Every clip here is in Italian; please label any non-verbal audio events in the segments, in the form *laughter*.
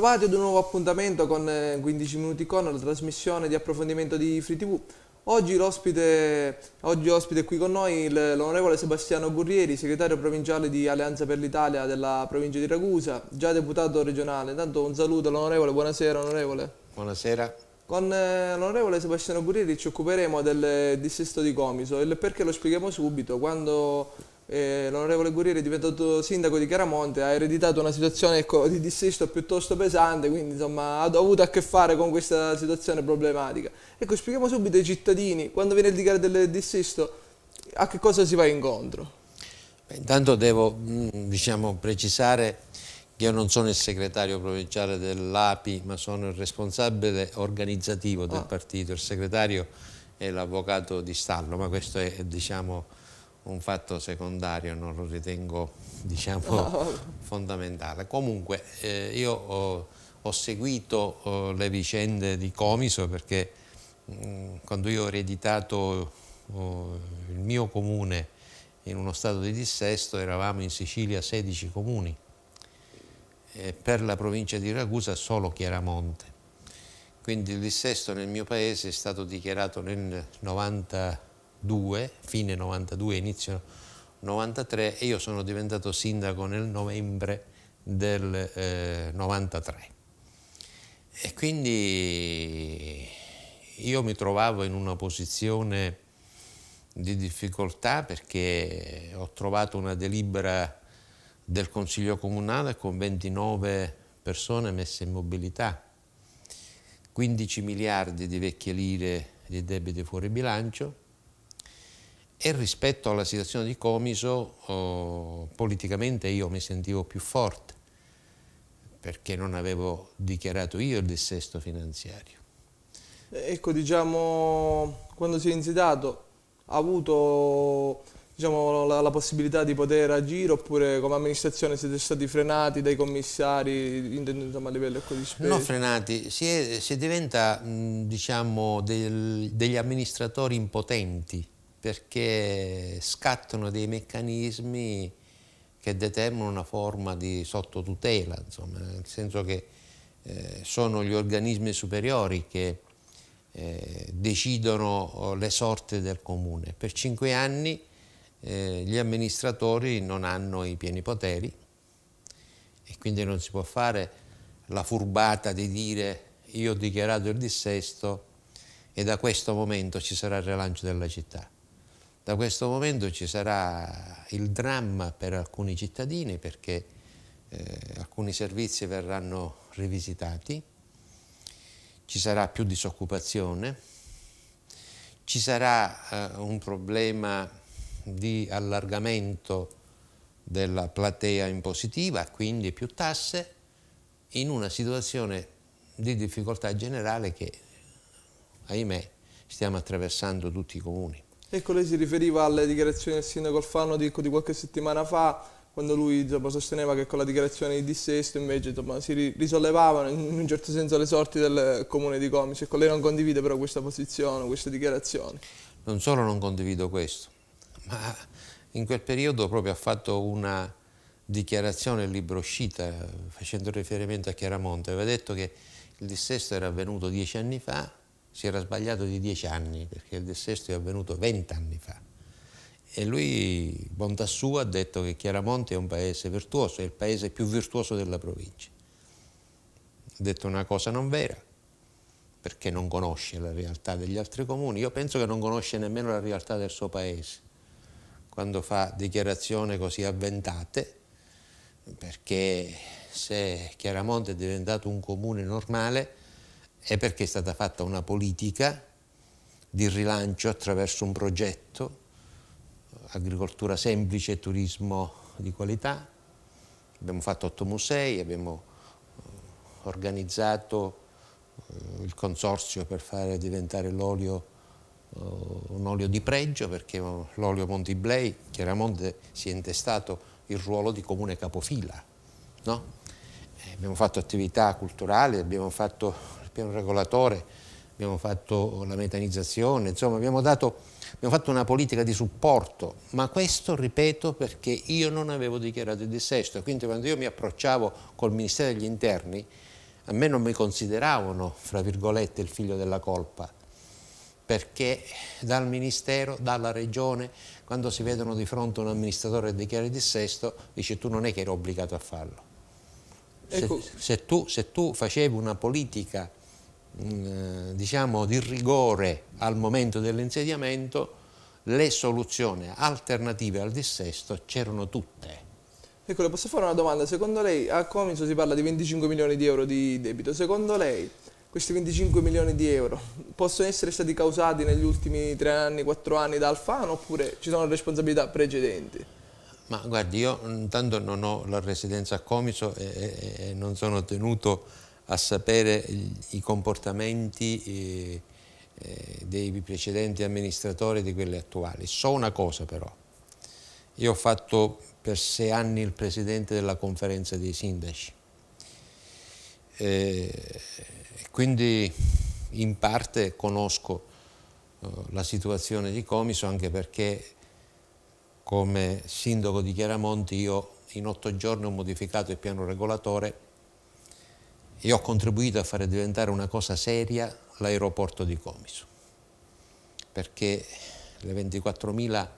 Bentrovati ad un nuovo appuntamento con 15 eh, minuti con la trasmissione di approfondimento di Free TV. Oggi, ospite, oggi ospite qui con noi l'onorevole Sebastiano Gurrieri, segretario provinciale di Alleanza per l'Italia della provincia di Ragusa, già deputato regionale. Intanto un saluto all'onorevole, buonasera onorevole. Buonasera. Con eh, l'onorevole Sebastiano Gurrieri ci occuperemo del dissesto di Comiso, il perché lo spieghiamo subito, quando eh, l'onorevole Guerrieri è diventato sindaco di Chiaramonte, ha ereditato una situazione di dissesto piuttosto pesante, quindi insomma, ha avuto a che fare con questa situazione problematica. Ecco, spieghiamo subito ai cittadini, quando viene il dichiaro del dissesto, a che cosa si va incontro? Beh, intanto devo mm, diciamo, precisare che io non sono il segretario provinciale dell'API, ma sono il responsabile organizzativo del ah. partito, il segretario è l'avvocato di Stallo, ma questo è diciamo un fatto secondario, non lo ritengo *laughs* diciamo, no. fondamentale. Comunque eh, io ho, ho seguito oh, le vicende di Comiso perché mh, mm, quando io ho ereditato oh, il mio comune in uno stato di dissesto eravamo in Sicilia 16 comuni e per la provincia di Ragusa solo Chiaramonte. Quindi il dissesto nel mio paese è stato dichiarato nel 90 92, fine 92, inizio 93 e io sono diventato sindaco nel novembre del eh, 93. E quindi io mi trovavo in una posizione di difficoltà perché ho trovato una delibera del Consiglio Comunale con 29 persone messe in mobilità, 15 miliardi di vecchie lire di debiti fuori bilancio, e rispetto alla situazione di Comiso, oh, politicamente io mi sentivo più forte, perché non avevo dichiarato io il dissesto finanziario. Ecco, diciamo, quando si è insediato ha avuto diciamo, la, la, possibilità di poter agire oppure come amministrazione siete stati frenati dai commissari insomma, a livello ecco, di spesa? No, frenati, si, è, si diventa mh, diciamo, del, degli amministratori impotenti perché scattano dei meccanismi che determinano una forma di sottotutela, insomma, nel senso che eh, sono gli organismi superiori che eh, decidono oh, le sorti del comune. Per cinque anni eh, gli amministratori non hanno i pieni poteri e quindi non si può fare la furbata di dire io ho dichiarato il dissesto e da questo momento ci sarà il rilancio della città. Da questo momento ci sarà il dramma per alcuni cittadini perché eh, alcuni servizi verranno rivisitati, ci sarà più disoccupazione, ci sarà eh, un problema di allargamento della platea impositiva, quindi più tasse, in una situazione di difficoltà generale che, ahimè, stiamo attraversando tutti i comuni. Ecco, lei si riferiva alle dichiarazioni del sindaco Alfano di, di qualche settimana fa, quando lui insomma, sosteneva che con la dichiarazione di dissesto invece insomma, si risollevavano in un certo senso le sorti del comune di Comici. Ecco, lei non condivide però questa posizione, queste dichiarazioni? Non solo non condivido questo, ma in quel periodo proprio ha fatto una dichiarazione libro uscita eh, facendo riferimento a Chiaramonte, aveva detto che il dissesto era avvenuto dieci anni fa si era sbagliato di dieci anni, perché il dissesto è avvenuto vent'anni fa. E lui, bontà sua, ha detto che Chiaramonte è un paese virtuoso, è il paese più virtuoso della provincia. Ha detto una cosa non vera, perché non conosce la realtà degli altri comuni. Io penso che non conosce nemmeno la realtà del suo paese, quando fa dichiarazioni così avventate, perché se Chiaramonte è diventato un comune normale, è perché è stata fatta una politica di rilancio attraverso un progetto, agricoltura semplice e turismo di qualità. Abbiamo fatto otto musei, abbiamo eh, organizzato eh, il consorzio per fare diventare l'olio eh, un olio di pregio perché l'olio Montiblei chiaramente si è intestato il ruolo di comune capofila. No? Abbiamo fatto attività culturali, abbiamo fatto piano regolatore, abbiamo fatto la metanizzazione, insomma abbiamo, dato, abbiamo fatto una politica di supporto, ma questo ripeto perché io non avevo dichiarato il dissesto, quindi quando io mi approcciavo col Ministero degli Interni a me non mi consideravano, fra virgolette, il figlio della colpa, perché dal Ministero, dalla Regione, quando si vedono di fronte un amministratore che dichiara il dissesto, dice tu non è che eri obbligato a farlo. Se, ecco. se, tu, se tu facevi una politica Mm, eh, diciamo, di rigore al momento dell'insediamento, le soluzioni alternative al dissesto c'erano tutte. Ecco, le posso fare una domanda? Secondo lei a Comiso si parla di 25 milioni di euro di debito, secondo lei questi 25 milioni di euro possono essere stati causati negli ultimi 3 anni, 4 anni da Alfano oppure ci sono responsabilità precedenti? Ma guardi, io intanto non ho la residenza a Comiso e, e, e non sono tenuto a sapere i comportamenti eh, eh, dei precedenti amministratori e di quelli attuali. So una cosa però, io ho fatto per sei anni il presidente della conferenza dei sindaci, e eh, quindi in parte conosco la situazione di Comiso anche perché come sindaco di Chiaramonti io in otto giorni ho modificato il piano regolatore e ho contribuito a fare diventare una cosa seria l'aeroporto di Comiso, perché le 24.000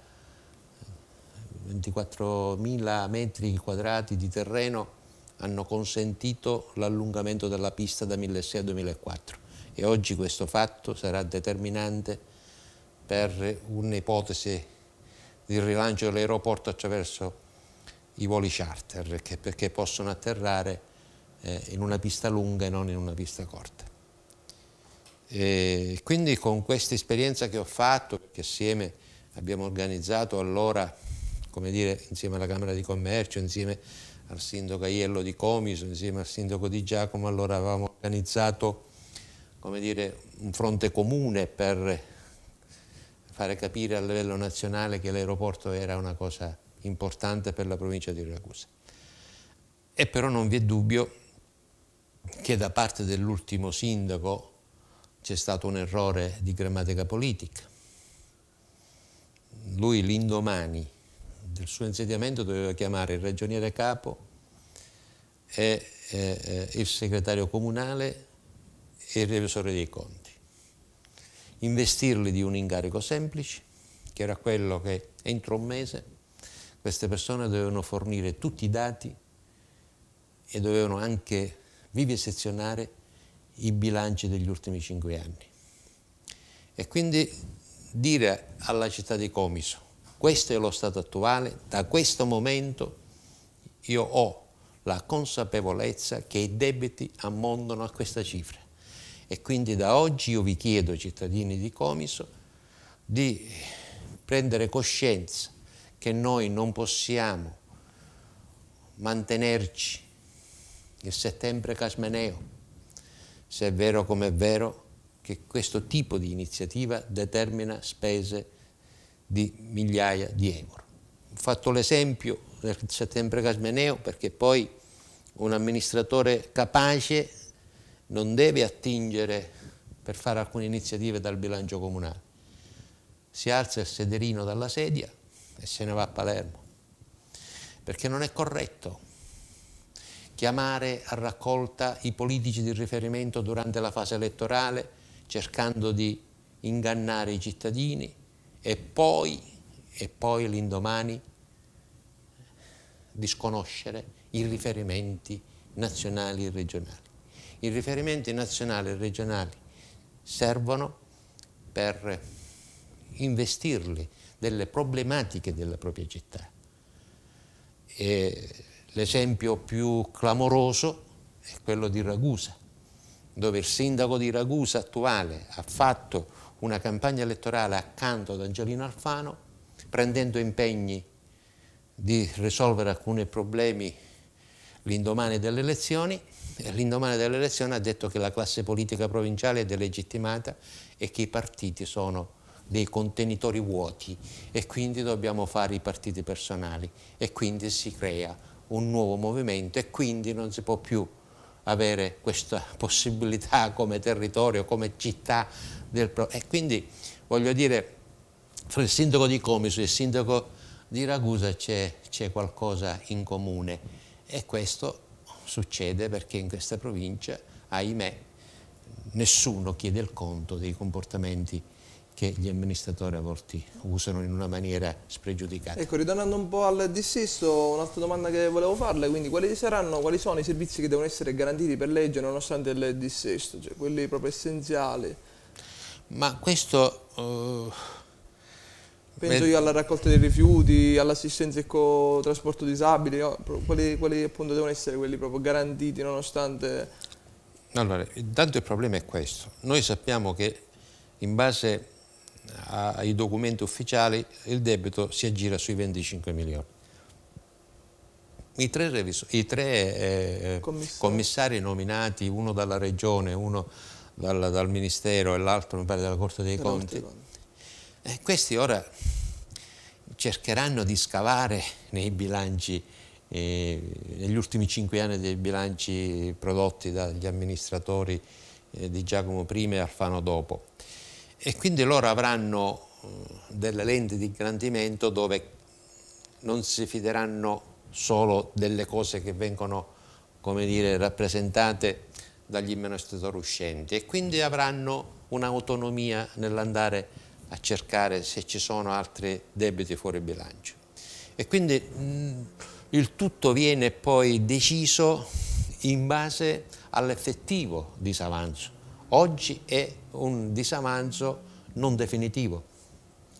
24 metri quadrati di terreno hanno consentito l'allungamento della pista da 2006 a 2004 e oggi questo fatto sarà determinante per un'ipotesi di rilancio dell'aeroporto attraverso i voli charter che, perché possono atterrare eh, in una pista lunga e non in una pista corta. E quindi con questa esperienza che ho fatto, che assieme abbiamo organizzato allora, come dire, insieme alla Camera di Commercio, insieme al sindaco Aiello di Comiso, insieme al sindaco di Giacomo, allora avevamo organizzato come dire, un fronte comune per fare capire a livello nazionale che l'aeroporto era una cosa importante per la provincia di Ragusa. E però non vi è dubbio che da parte dell'ultimo sindaco c'è stato un errore di grammatica politica. Lui l'indomani del suo insediamento doveva chiamare il ragioniere capo e, e, il segretario comunale e il revisore dei conti. Investirli di un incarico semplice, che era quello che entro un mese queste persone dovevano fornire tutti i dati e dovevano anche vivisezionare i bilanci degli ultimi cinque anni. E quindi dire alla città di Comiso, questo è lo stato attuale, da questo momento io ho la consapevolezza che i debiti ammontano a questa cifra. E quindi da oggi io vi chiedo, cittadini di Comiso, di prendere coscienza che noi non possiamo mantenerci il settembre casmeneo, se è vero come è vero che questo tipo di iniziativa determina spese di migliaia di euro. Ho fatto l'esempio del settembre casmeneo perché poi un amministratore capace non deve attingere per fare alcune iniziative dal bilancio comunale. Si alza il sederino dalla sedia e se ne va a Palermo, perché non è corretto chiamare a raccolta i politici di riferimento durante la fase elettorale, cercando di ingannare i cittadini e poi, e poi l'indomani disconoscere i riferimenti nazionali e regionali. I riferimenti nazionali e regionali servono per investirli delle problematiche della propria città. E L'esempio più clamoroso è quello di Ragusa, dove il sindaco di Ragusa attuale ha fatto una campagna elettorale accanto ad Angelino Alfano, prendendo impegni di risolvere alcuni problemi l'indomani delle elezioni l'indomani delle elezioni ha detto che la classe politica provinciale è delegittimata e che i partiti sono dei contenitori vuoti e quindi dobbiamo fare i partiti personali e quindi si crea un nuovo movimento e quindi non si può più avere questa *laughs* possibilità come territorio, come città del e quindi voglio dire fra il sindaco di Comiso e il sindaco di Ragusa c'è qualcosa in comune e questo succede perché in questa provincia ahimè nessuno chiede il conto dei comportamenti che gli amministratori a volte usano in una maniera spregiudicata. Ecco, ritornando un po' al dissesto, un'altra domanda che volevo farle, quindi quali, saranno, quali sono i servizi che devono essere garantiti per legge nonostante il dissesto, cioè quelli proprio essenziali? Ma questo... Uh, Penso eh, io alla raccolta dei rifiuti, all'assistenza e trasporto disabili, quali, quali appunto devono essere quelli proprio garantiti nonostante... Allora, intanto il problema è questo. Noi sappiamo che in base ai documenti ufficiali il debito si aggira sui 25 milioni. I tre, i tre eh, eh, commissari. commissari. nominati, uno dalla regione, uno dal, dal ministero e l'altro mi pare dalla Corte dei Conti, eh, questi ora cercheranno di scavare nei bilanci, eh, negli ultimi cinque anni dei bilanci prodotti dagli amministratori eh, di Giacomo prima e Alfano dopo e quindi loro avranno eh, delle lenti di ingrandimento dove non si fideranno solo delle cose che vengono, come dire, rappresentate dagli amministratori uscenti e quindi avranno un'autonomia nell'andare a cercare se ci sono altri debiti fuori bilancio. E quindi mh, mm, il tutto viene poi deciso in base all'effettivo disavanzo oggi è un disavanzo non definitivo.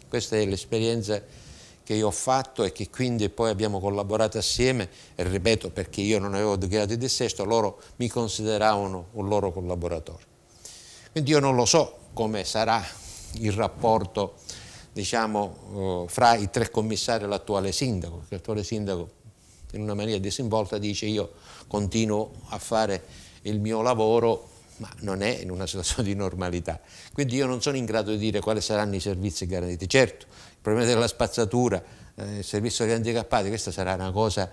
Questa è l'esperienza che io ho fatto e che quindi poi abbiamo collaborato assieme, e ripeto perché io non avevo dichiarato il dissesto, loro mi consideravano un loro collaboratore. Quindi io non lo so come sarà il rapporto diciamo, eh, fra i tre commissari e l'attuale sindaco, perché l'attuale sindaco in una maniera disinvolta dice io continuo a fare il mio lavoro ma non è in una *laughs* situazione di normalità. Quindi io non sono in grado di dire quali saranno i servizi garantiti. Certo, il problema della spazzatura, eh, il servizio degli handicappati, questa sarà una cosa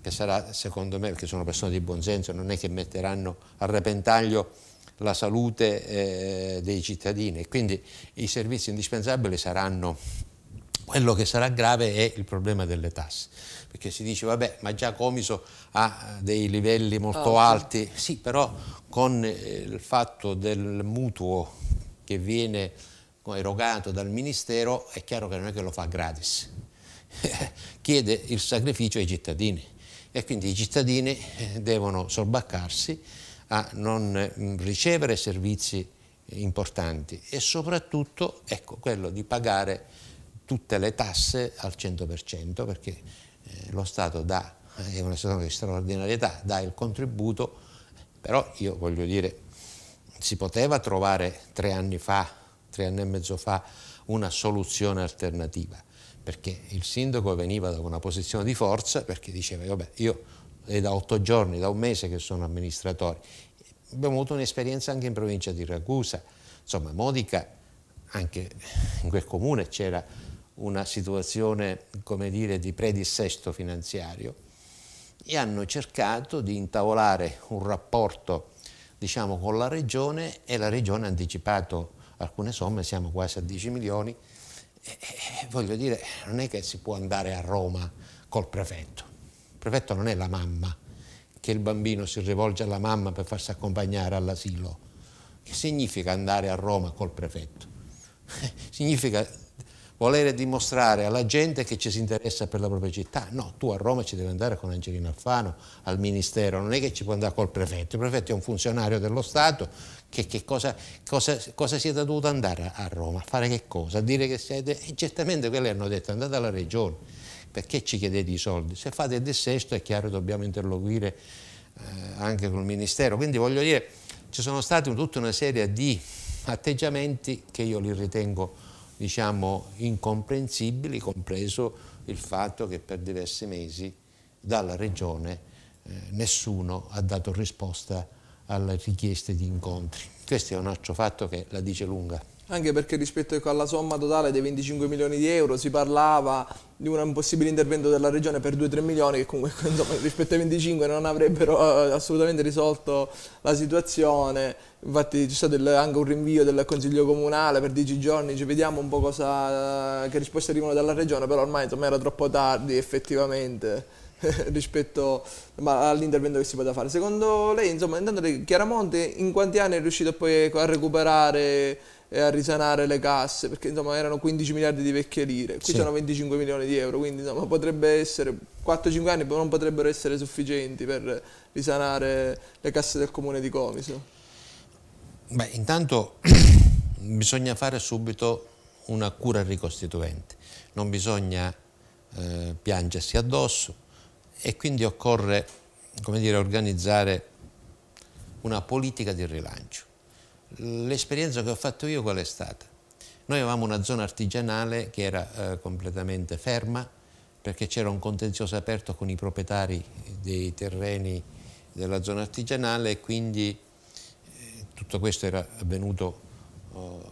che sarà, secondo me, perché sono persone di buonsenso, non è che metteranno a repentaglio la salute eh, dei cittadini. Quindi i servizi indispensabili saranno quello che sarà grave è il problema delle tasse, perché si dice vabbè ma già Comiso ha dei livelli molto oh, alti, sì però con eh, il fatto del mutuo che viene erogato dal Ministero è chiaro che non è che lo fa gratis, *laughs* chiede il sacrificio ai cittadini e quindi i cittadini eh, devono sorbaccarsi a non mm, ricevere servizi importanti e soprattutto ecco, quello di pagare tutte le tasse al 100% perché eh, lo Stato dà, eh, è una situazione di straordinarietà, dà il contributo, però io voglio dire, si poteva trovare tre anni fa, tre anni e mezzo fa, una soluzione alternativa, perché il sindaco veniva da una posizione di forza perché diceva, vabbè, io è da otto giorni, da un mese che sono amministratore, abbiamo avuto un'esperienza anche in provincia di Ragusa, insomma Modica, anche in quel comune c'era una situazione come dire, di predissesto finanziario e hanno cercato di intavolare un rapporto diciamo, con la Regione e la Regione ha anticipato alcune somme, siamo quasi a 10 milioni, e, e, voglio dire, non è che si può andare a Roma col prefetto, il prefetto non è la mamma, che il bambino si rivolge alla mamma per farsi accompagnare all'asilo, che significa andare a Roma col prefetto? *laughs* significa volere dimostrare alla gente che ci si interessa per la propria città. No, tu a Roma ci devi andare con Angelino Alfano al Ministero, non è che ci puoi andare col prefetto, il prefetto è un funzionario dello Stato, che, che cosa, cosa, cosa, siete dovuti andare a Roma? A fare che cosa? A dire che siete... E certamente quelli hanno detto andate alla regione, perché ci chiedete i soldi? Se fate il dissesto è chiaro che dobbiamo interloquire eh, anche col Ministero, quindi voglio dire ci sono stati tutta una serie di atteggiamenti che io li ritengo diciamo, incomprensibili, compreso il fatto che per diversi mesi dalla Regione eh, nessuno ha dato risposta alle richieste di incontri. Questo è un altro fatto che la dice lunga anche perché rispetto ecco, alla somma totale dei 25 milioni di euro si parlava di un possibile intervento della regione per 2-3 milioni che comunque *laughs* insomma, rispetto ai 25 non avrebbero eh, assolutamente risolto la situazione infatti c'è stato anche un rinvio del consiglio comunale per 10 giorni ci vediamo un po' cosa, eh, che risposte arrivano dalla regione però ormai insomma, era troppo tardi effettivamente *laughs* rispetto all'intervento che si poteva fare secondo lei insomma intanto Chiaramonte in quanti anni è riuscito poi ecco, a recuperare e a risanare le casse, perché insomma erano 15 miliardi di vecchie lire, qui sì. sono 25 milioni di euro, quindi insomma potrebbe essere 4-5 anni, non potrebbero essere sufficienti per risanare le casse del comune di Comiso. Beh, intanto *clears throat* bisogna fare subito una cura ricostituente, non bisogna eh, piangersi addosso e quindi occorre come dire, organizzare una politica di rilancio L'esperienza che ho fatto io qual è stata? Noi avevamo una zona artigianale che era eh, completamente ferma perché c'era un contenzioso aperto con i proprietari dei terreni della zona artigianale e quindi eh, tutto questo era avvenuto oh,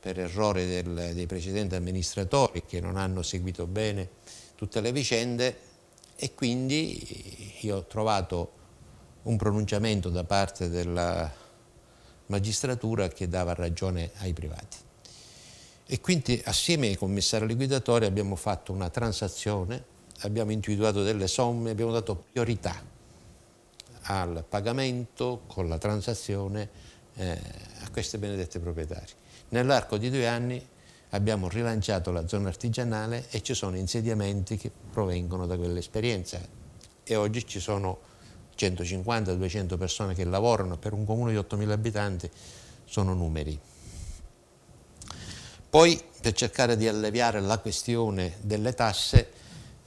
per errore del, dei precedenti amministratori che non hanno seguito bene tutte le vicende e quindi io ho trovato un pronunciamento da parte della magistratura che dava ragione ai privati. E quindi assieme ai commissari liquidatori abbiamo fatto una transazione, abbiamo individuato delle somme, abbiamo dato priorità al pagamento con la transazione eh, a queste benedette proprietari. Nell'arco di due anni abbiamo rilanciato la zona artigianale e ci sono insediamenti che provengono da quell'esperienza e oggi ci sono 150-200 persone che lavorano per un comune di 8.000 abitanti sono numeri. Poi per cercare di alleviare la questione delle tasse,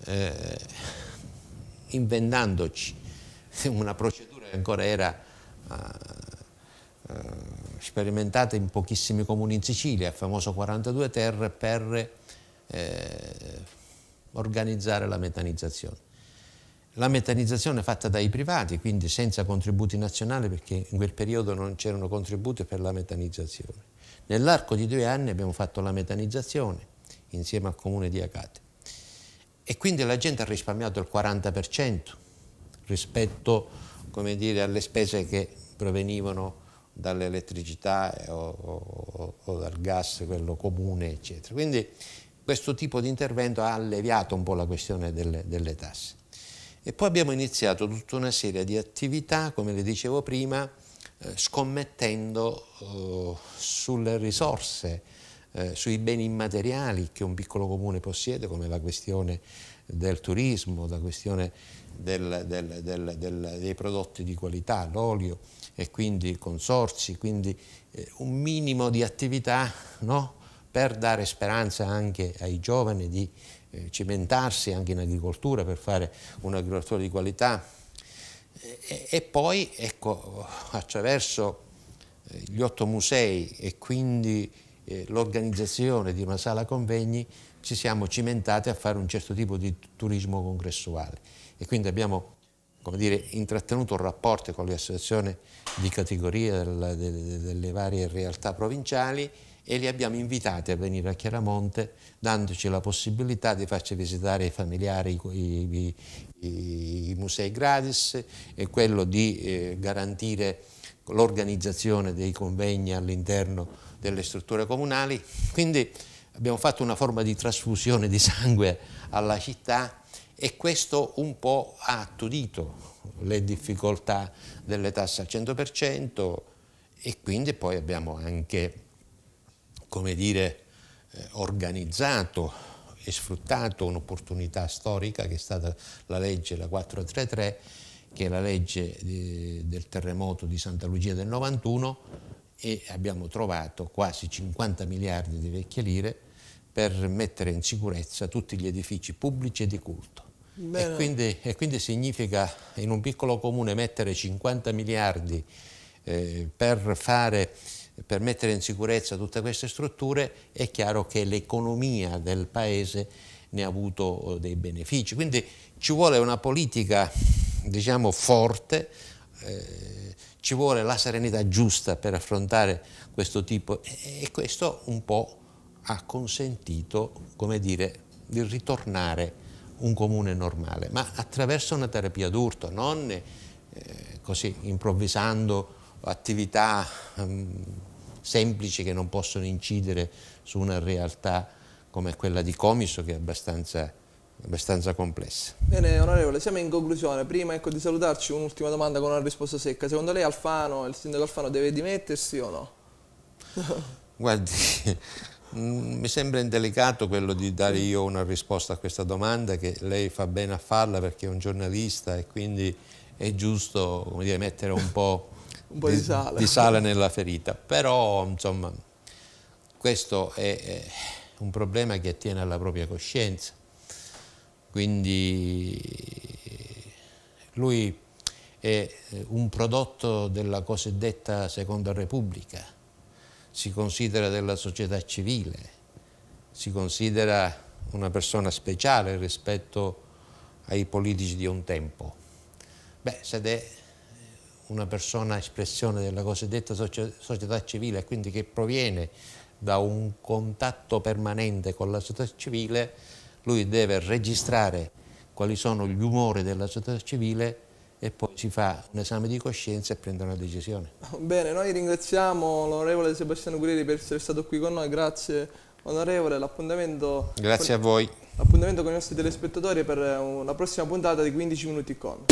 eh, inventandoci una procedura che ancora era eh, eh sperimentata in pochissimi comuni in Sicilia, il famoso 42 Terre, per eh, organizzare la metanizzazione la metanizzazione fatta dai privati, quindi senza contributi nazionali perché in quel periodo non c'erano contributi per la metanizzazione. Nell'arco di due anni abbiamo fatto la metanizzazione insieme al comune di Acate e quindi la gente ha risparmiato il 40% rispetto dire, alle spese che provenivano dall'elettricità o, o, o, dal gas, quello comune, eccetera. Quindi questo tipo di intervento ha alleviato un po' la questione delle, delle tasse. E poi abbiamo iniziato tutta una serie di attività, come le dicevo prima, eh, scommettendo eh, sulle risorse, eh, sui beni immateriali che un piccolo comune possiede, come la questione del turismo, la questione del, del, del, dei prodotti di qualità, l'olio e quindi consorsi, quindi eh, un minimo di attività no? per dare speranza anche ai giovani di eh, cimentarsi anche in agricoltura per fare un'agricoltura di qualità e, e poi ecco, attraverso eh, gli otto musei e quindi eh, l'organizzazione di una sala convegni ci siamo cimentati a fare un certo tipo di turismo congressuale e quindi abbiamo come dire, intrattenuto un rapporto con le associazioni di categoria della, delle, delle varie realtà provinciali e li abbiamo invitati a venire a Chiaramonte dandoci la possibilità di farci visitare i familiari, i, i, i musei gratis e quello di eh, garantire l'organizzazione dei convegni all'interno delle strutture comunali. Quindi abbiamo fatto una forma di trasfusione di sangue alla città e questo un po' ha attudito le difficoltà delle tasse al 100% e quindi poi abbiamo anche come dire, eh, organizzato e sfruttato un'opportunità storica che è stata la legge la 433, che è la legge di, eh, del terremoto di Santa Lucia del 91 e abbiamo trovato quasi 50 miliardi di vecchie lire per mettere in sicurezza tutti gli edifici pubblici e di culto. E quindi, e quindi, significa in un piccolo comune mettere 50 miliardi eh, per fare per mettere in sicurezza tutte queste strutture, è chiaro che l'economia del Paese ne ha avuto eh, dei benefici. Quindi ci vuole una politica diciamo, forte, eh, ci vuole la serenità giusta per affrontare questo tipo e, e questo un po' ha consentito dire, di ritornare un comune normale, ma attraverso una terapia d'urto, non eh, così improvvisando attività ehm, semplici che non possono incidere su una realtà come quella di Comiso che è abbastanza abbastanza complessa. Bene, onorevole, siamo in conclusione. Prima ecco, di salutarci un'ultima domanda con una risposta secca. Secondo lei Alfano, il sindaco Alfano deve dimettersi o no? *laughs* Guardi, mm, mi sembra indelicato quello di dare io una risposta a questa domanda, che lei fa bene a farla perché è un giornalista e quindi è giusto dire, mettere un po' un po' di, di, sale. di sale nella ferita, però insomma questo è, è un problema che attiene alla propria coscienza, quindi lui è eh, un prodotto della cosiddetta Seconda Repubblica, si considera della società civile, si considera una persona speciale rispetto ai politici di un tempo. Beh, se è una persona espressione della cosiddetta società civile quindi che proviene da un contatto permanente con la società civile, lui deve registrare quali sono gli umori della società civile e poi si fa un esame di coscienza e prende una decisione. Bene, noi ringraziamo l'onorevole Sebastiano Guerrieri per essere stato qui con noi, grazie onorevole, l'appuntamento... Grazie con, a voi. L'appuntamento con i nostri telespettatori per la prossima puntata di 15 minuti con.